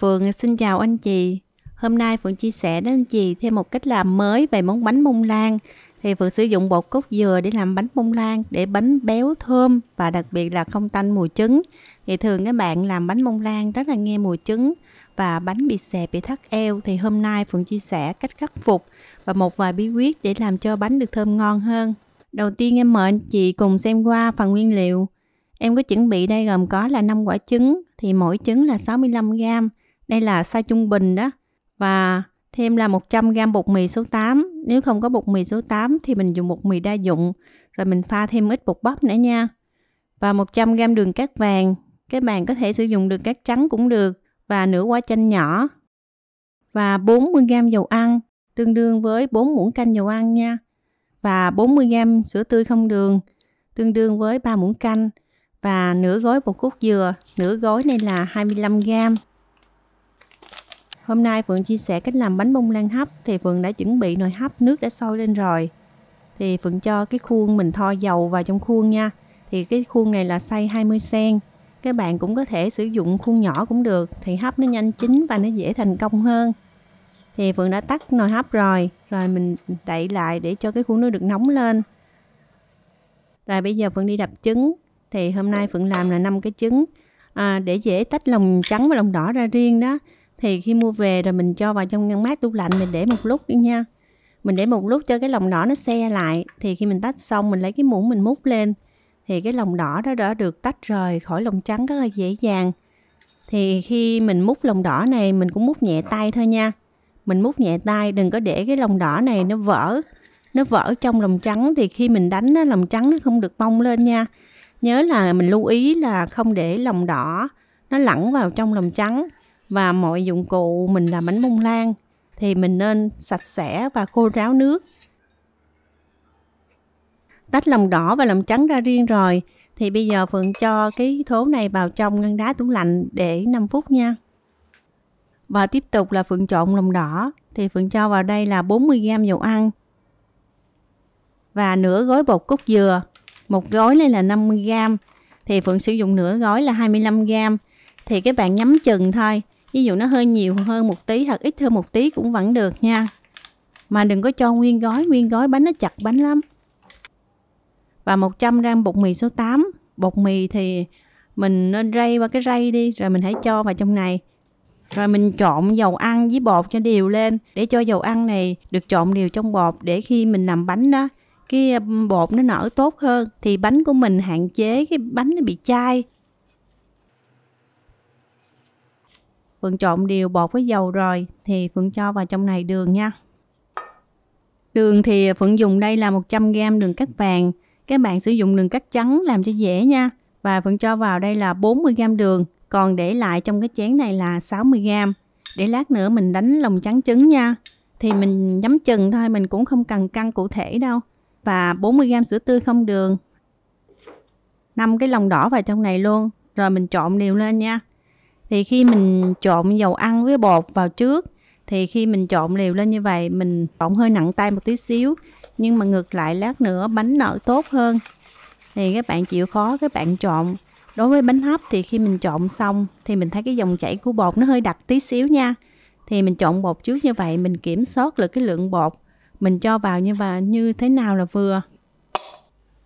Phượng xin chào anh chị. Hôm nay Phượng chia sẻ đến anh chị thêm một cách làm mới về món bánh bông lan. Thì Phượng sử dụng bột cốt dừa để làm bánh bông lan để bánh béo thơm và đặc biệt là không tanh mùi trứng. Thì thường các bạn làm bánh bông lan rất là nghe mùi trứng và bánh bị xẹp bị thắt eo thì hôm nay Phượng chia sẻ cách khắc phục và một vài bí quyết để làm cho bánh được thơm ngon hơn. Đầu tiên em mời anh chị cùng xem qua phần nguyên liệu. Em có chuẩn bị đây gồm có là 5 quả trứng thì mỗi trứng là 65 gram đây là size trung bình đó. Và thêm là 100g bột mì số 8. Nếu không có bột mì số 8 thì mình dùng bột mì đa dụng. Rồi mình pha thêm ít bột bắp nữa nha. Và 100g đường cát vàng. Các bạn có thể sử dụng đường cát trắng cũng được. Và nửa quả chanh nhỏ. Và 40g dầu ăn. Tương đương với 4 muỗng canh dầu ăn nha. Và 40g sữa tươi không đường. Tương đương với 3 muỗng canh. Và nửa gói bột cốt dừa. Nửa gói này là 25g. Hôm nay Phượng chia sẻ cách làm bánh bông lan hấp thì Phượng đã chuẩn bị nồi hấp nước đã sôi lên rồi. Thì Phượng cho cái khuôn mình thoa dầu vào trong khuôn nha. Thì cái khuôn này là xay 20 cm. Các bạn cũng có thể sử dụng khuôn nhỏ cũng được thì hấp nó nhanh chín và nó dễ thành công hơn. Thì Phượng đã tắt nồi hấp rồi, rồi mình đậy lại để cho cái khuôn nó được nóng lên. Rồi bây giờ Phượng đi đập trứng. Thì hôm nay Phượng làm là 5 cái trứng. À, để dễ tách lòng trắng và lòng đỏ ra riêng đó thì khi mua về rồi mình cho vào trong ngăn mát tủ lạnh mình để một lúc đi nha mình để một lúc cho cái lòng đỏ nó xe lại thì khi mình tách xong mình lấy cái muỗng mình múc lên thì cái lòng đỏ đó đã được tách rời khỏi lòng trắng rất là dễ dàng thì khi mình múc lòng đỏ này mình cũng múc nhẹ tay thôi nha mình múc nhẹ tay đừng có để cái lòng đỏ này nó vỡ nó vỡ trong lòng trắng thì khi mình đánh nó lòng trắng nó không được bong lên nha nhớ là mình lưu ý là không để lòng đỏ nó lẳng vào trong lòng trắng và mọi dụng cụ mình làm bánh bông lan thì mình nên sạch sẽ và khô ráo nước. Tách lòng đỏ và lòng trắng ra riêng rồi thì bây giờ Phượng cho cái thố này vào trong ngăn đá tủ lạnh để 5 phút nha. Và tiếp tục là Phượng trộn lòng đỏ thì Phượng cho vào đây là 40g dầu ăn và nửa gói bột cốt dừa. Một gói này là 50g thì Phượng sử dụng nửa gói là 25g thì các bạn nhắm chừng thôi ví dụ nó hơi nhiều hơn một tí hoặc ít hơn một tí cũng vẫn được nha mà đừng có cho nguyên gói nguyên gói bánh nó chặt bánh lắm và 100 gram bột mì số 8 bột mì thì mình nên rây qua cái rây đi rồi mình hãy cho vào trong này rồi mình trộn dầu ăn với bột cho đều lên để cho dầu ăn này được trộn đều trong bột để khi mình làm bánh đó cái bột nó nở tốt hơn thì bánh của mình hạn chế cái bánh nó bị chai Phượng trộn đều bột với dầu rồi thì Phượng cho vào trong này đường nha. Đường thì Phượng dùng đây là 100g đường cắt vàng. Các bạn sử dụng đường cắt trắng làm cho dễ nha. Và Phượng cho vào đây là 40g đường. Còn để lại trong cái chén này là 60g. Để lát nữa mình đánh lòng trắng trứng nha. Thì mình nhắm chừng thôi, mình cũng không cần căn cụ thể đâu. Và 40g sữa tươi không đường. 5 cái lòng đỏ vào trong này luôn. Rồi mình trộn đều lên nha thì khi mình trộn dầu ăn với bột vào trước thì khi mình trộn liều lên như vậy mình trộn hơi nặng tay một tí xíu nhưng mà ngược lại lát nữa bánh nở tốt hơn thì các bạn chịu khó các bạn trộn đối với bánh hấp thì khi mình trộn xong thì mình thấy cái dòng chảy của bột nó hơi đặc tí xíu nha thì mình trộn bột trước như vậy mình kiểm soát được cái lượng bột mình cho vào như và như thế nào là vừa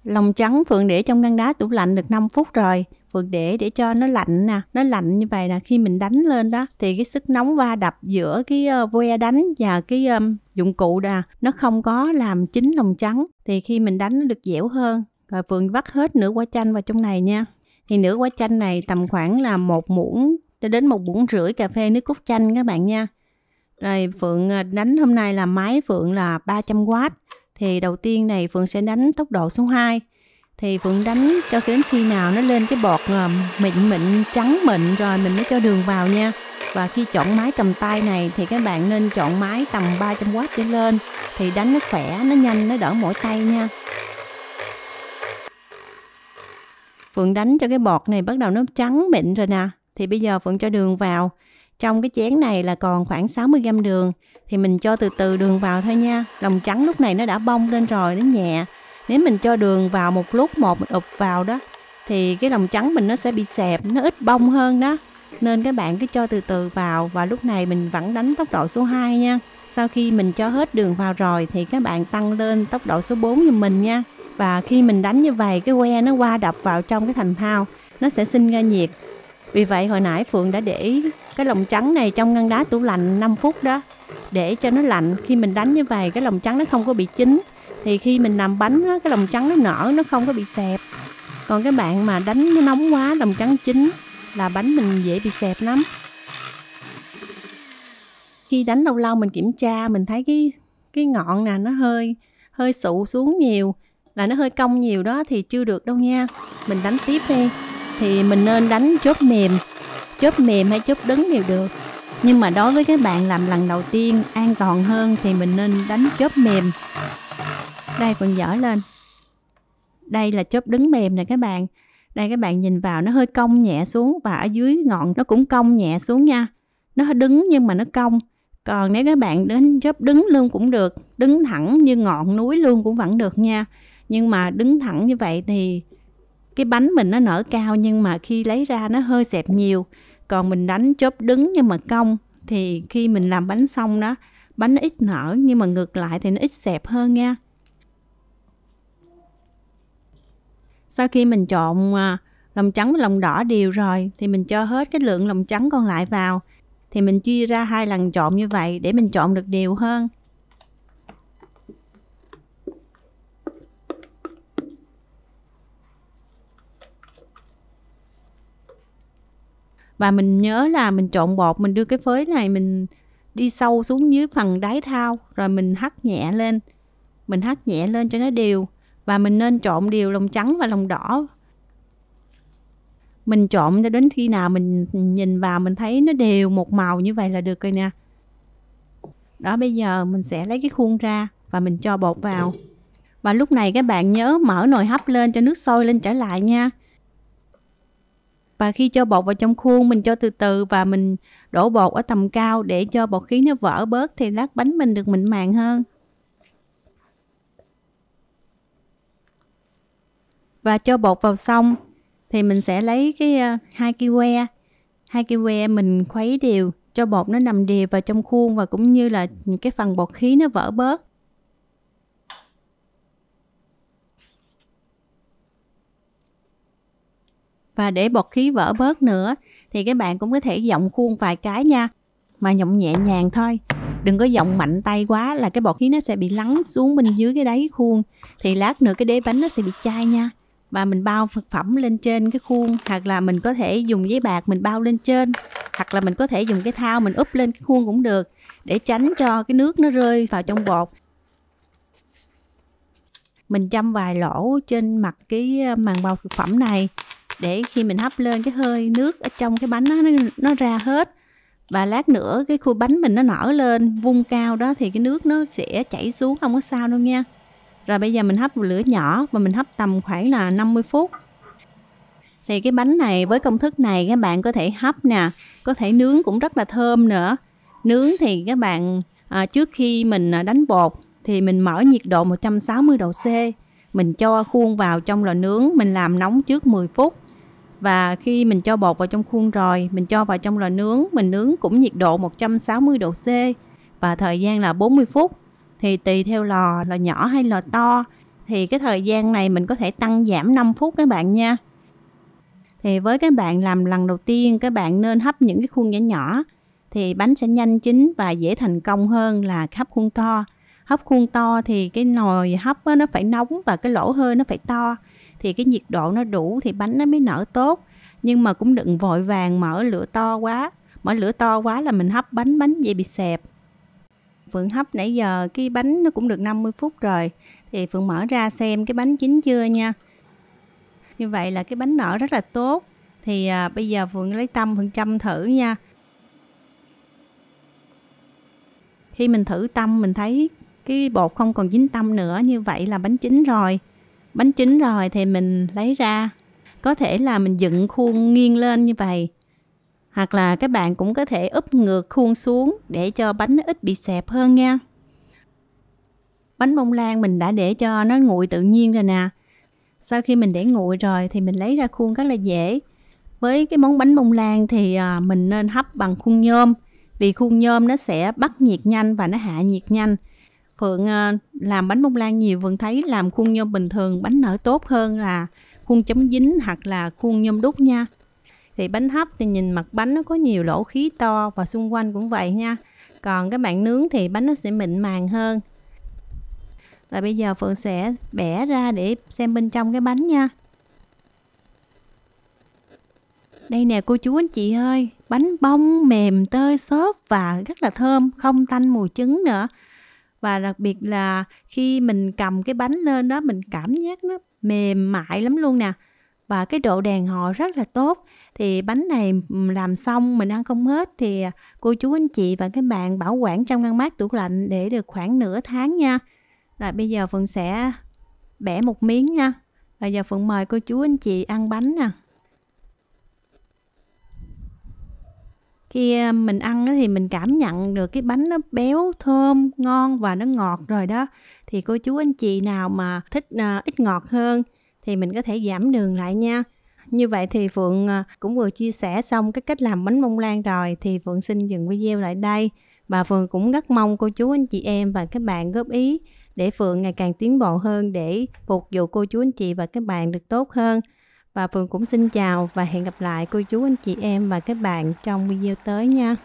lòng trắng phượng để trong ngăn đá tủ lạnh được 5 phút rồi Phượng để để cho nó lạnh nè nó lạnh như vậy nè khi mình đánh lên đó thì cái sức nóng va đập giữa cái que ờ, đánh và cái um, dụng cụ nè à, nó không có làm chín lòng trắng thì khi mình đánh nó được dẻo hơn rồi Phượng vắt hết nửa quả chanh vào trong này nha thì nửa quả chanh này tầm khoảng là một muỗng cho đến một muỗng rưỡi cà phê nước cốt chanh các bạn nha rồi Phượng ờ, đánh hôm nay là máy Phượng là 300W thì đầu tiên này Phượng sẽ đánh tốc độ số 2 thì Phượng đánh cho đến khi nào nó lên cái bọt ờ, mịn mịn trắng mịn rồi mình mới cho đường vào nha và khi chọn máy cầm tay này thì các bạn nên chọn máy tầm 300W trở lên thì đánh nó khỏe, nó nhanh, nó đỡ mỏi tay nha. Phượng đánh cho cái bọt này bắt đầu nó trắng mịn rồi nè. Thì bây giờ Phượng cho đường vào. Trong cái chén này là còn khoảng 60g đường thì mình cho từ từ đường vào thôi nha. Lòng trắng lúc này nó đã bông lên rồi, nó nhẹ nếu mình cho đường vào một lúc một mình ụp vào đó thì cái lòng trắng mình nó sẽ bị xẹp nó ít bông hơn đó nên các bạn cứ cho từ từ vào và lúc này mình vẫn đánh tốc độ số 2 nha sau khi mình cho hết đường vào rồi thì các bạn tăng lên tốc độ số 4 giùm mình nha và khi mình đánh như vậy cái que nó qua đập vào trong cái thành thao nó sẽ sinh ra nhiệt vì vậy hồi nãy Phượng đã để cái lòng trắng này trong ngăn đá tủ lạnh 5 phút đó để cho nó lạnh khi mình đánh như vậy cái lòng trắng nó không có bị chín thì khi mình làm bánh á, cái lòng trắng nó nở nó không có bị xẹp còn cái bạn mà đánh nó nóng quá lòng trắng chín là bánh mình dễ bị xẹp lắm khi đánh lâu lâu mình kiểm tra mình thấy cái cái ngọn nè nó hơi hơi sụ xuống nhiều là nó hơi cong nhiều đó thì chưa được đâu nha mình đánh tiếp đi thì mình nên đánh chốt mềm chốt mềm hay chốt đứng đều được nhưng mà đối với các bạn làm lần đầu tiên an toàn hơn thì mình nên đánh chốt mềm đây còn dở lên đây là chớp đứng mềm nè các bạn đây các bạn nhìn vào nó hơi cong nhẹ xuống và ở dưới ngọn nó cũng cong nhẹ xuống nha nó đứng nhưng mà nó cong còn nếu các bạn đến chớp đứng luôn cũng được đứng thẳng như ngọn núi luôn cũng vẫn được nha nhưng mà đứng thẳng như vậy thì cái bánh mình nó nở cao nhưng mà khi lấy ra nó hơi xẹp nhiều còn mình đánh chớp đứng nhưng mà cong thì khi mình làm bánh xong đó bánh nó ít nở nhưng mà ngược lại thì nó ít xẹp hơn nha sau khi mình trộn à, lòng trắng với lòng đỏ đều rồi thì mình cho hết cái lượng lòng trắng còn lại vào thì mình chia ra hai lần trộn như vậy để mình trộn được đều hơn và mình nhớ là mình trộn bột mình đưa cái phới này mình đi sâu xuống dưới phần đáy thao rồi mình hắt nhẹ lên mình hắt nhẹ lên cho nó đều và mình nên trộn đều lòng trắng và lòng đỏ mình trộn cho đến khi nào mình nhìn vào mình thấy nó đều một màu như vậy là được rồi nè đó bây giờ mình sẽ lấy cái khuôn ra và mình cho bột vào và lúc này các bạn nhớ mở nồi hấp lên cho nước sôi lên trở lại nha và khi cho bột vào trong khuôn mình cho từ từ và mình đổ bột ở tầm cao để cho bột khí nó vỡ bớt thì lát bánh mình được mịn màng hơn và cho bột vào xong thì mình sẽ lấy cái ờ, hai uh, kiwi que hai kiwi que mình khuấy đều cho bột nó nằm đều vào trong khuôn và cũng như là cái phần bột khí nó vỡ bớt và để bột khí vỡ bớt nữa thì các bạn cũng có thể dọng khuôn vài cái nha mà nhộng nhẹ nhàng thôi đừng có dọng mạnh tay quá là cái bột khí nó sẽ bị lắng xuống bên dưới cái đáy khuôn thì lát nữa cái đế bánh nó sẽ bị chai nha và mình bao thực phẩm lên trên cái khuôn hoặc là mình có thể dùng giấy bạc mình bao lên trên hoặc là mình có thể dùng cái thao mình úp lên cái khuôn cũng được để tránh cho cái nước nó rơi vào trong bột mình châm vài lỗ trên mặt cái ờ, màng bao thực phẩm này để khi mình hấp lên cái hơi nước ở trong cái bánh nó nó ra hết và lát nữa cái khuôn bánh mình nó nở lên vung cao đó thì cái nước nó sẽ chảy xuống không có sao đâu nha rồi bây giờ mình hấp lửa nhỏ và mình hấp tầm khoảng là 50 phút. Thì cái bánh này với công thức này các bạn có thể hấp nè, có thể nướng cũng rất là thơm nữa. Nướng thì các bạn à, trước khi mình à, đánh bột thì mình mở nhiệt độ 160 độ C. Mình cho khuôn vào trong lò nướng, mình làm nóng trước 10 phút. Và khi mình cho bột vào trong khuôn rồi, mình cho vào trong lò nướng, mình nướng cũng nhiệt độ 160 độ C và thời gian là 40 phút thì tùy theo lò lò nhỏ hay lò to thì cái thời gian này mình có thể tăng giảm 5 phút các bạn nha thì với các bạn làm lần đầu tiên các bạn nên hấp những cái khuôn nhỏ nhỏ thì bánh sẽ nhanh chín và dễ thành công hơn là hấp khuôn to hấp khuôn to thì cái nồi hấp nó phải nóng và cái lỗ hơi nó phải to thì cái nhiệt độ nó đủ thì bánh nó mới nở tốt nhưng mà cũng đừng vội vàng mở lửa to quá mở lửa to quá là mình hấp bánh bánh dễ bị xẹp Phượng hấp nãy giờ cái bánh nó cũng được 50 phút rồi thì Phượng mở ra xem cái bánh chín chưa nha như vậy là cái bánh nở rất là tốt thì à, bây giờ Phượng lấy tâm Phượng châm thử nha khi mình thử tâm mình thấy cái bột không còn dính tâm nữa như vậy là bánh chín rồi bánh chín rồi thì mình lấy ra có thể là mình dựng khuôn nghiêng lên như vậy hoặc là các bạn cũng có thể úp ngược khuôn xuống để cho bánh ít bị xẹp hơn nha. Bánh bông lan mình đã để cho nó nguội tự nhiên rồi nè. Sau khi mình để nguội rồi thì mình lấy ra khuôn rất là dễ. Với cái món bánh bông lan thì à, mình nên hấp bằng khuôn nhôm vì khuôn nhôm nó sẽ bắt nhiệt nhanh và nó hạ nhiệt nhanh. Phượng à, làm bánh bông lan nhiều Phượng thấy làm khuôn nhôm bình thường bánh nở tốt hơn là khuôn chấm dính hoặc là khuôn nhôm đúc nha thì bánh hấp thì nhìn mặt bánh nó có nhiều lỗ khí to và xung quanh cũng vậy nha còn các bạn nướng thì bánh nó sẽ mịn màng hơn rồi bây giờ Phượng sẽ bẻ ra để xem bên trong cái bánh nha đây nè cô chú anh chị ơi bánh bông mềm tơi xốp và rất là thơm không tanh mùi trứng nữa và đặc biệt là khi mình cầm cái bánh lên đó mình cảm giác nó mềm mại lắm luôn nè và cái độ đèn họ rất là tốt thì bánh này làm xong mình ăn không hết thì à, cô chú anh chị và các bạn bảo quản trong ngăn mát tủ lạnh để được khoảng nửa tháng nha rồi bây giờ Phượng sẽ bẻ một miếng nha và giờ Phượng mời cô chú anh chị ăn bánh nè khi à, mình ăn thì mình cảm nhận được cái bánh nó béo thơm ngon và nó ngọt rồi đó thì cô chú anh chị nào mà thích à, ít ngọt hơn thì mình có thể giảm đường lại nha. Như vậy thì Phượng à, cũng vừa chia sẻ xong cái cách làm bánh bông lan rồi thì Phượng xin dừng video lại đây. Và Phượng cũng rất mong cô chú anh chị em và các bạn góp ý để Phượng ngày càng tiến bộ hơn để phục vụ cô chú anh chị và các bạn được tốt hơn. Và Phượng cũng xin chào và hẹn gặp lại cô chú anh chị em và các bạn trong video tới nha.